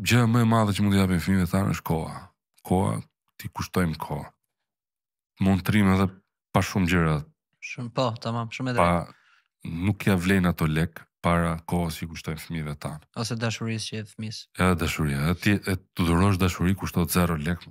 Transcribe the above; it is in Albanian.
gjë më e madhe që mund t'i japim fëmijëve tanë është koha. Koha, ti kushtojmë kohë. Mund të edhe pa shumë gjëra. Shumë po, tamam, shumë e drejtë. Pa nuk ja vlen ato lek para kohës që kushtojnë fëmijëve tanë. Ose dashurisë që e fëmis. E dashuria, e ti e të dhurosh dashuri kushtot zero lek,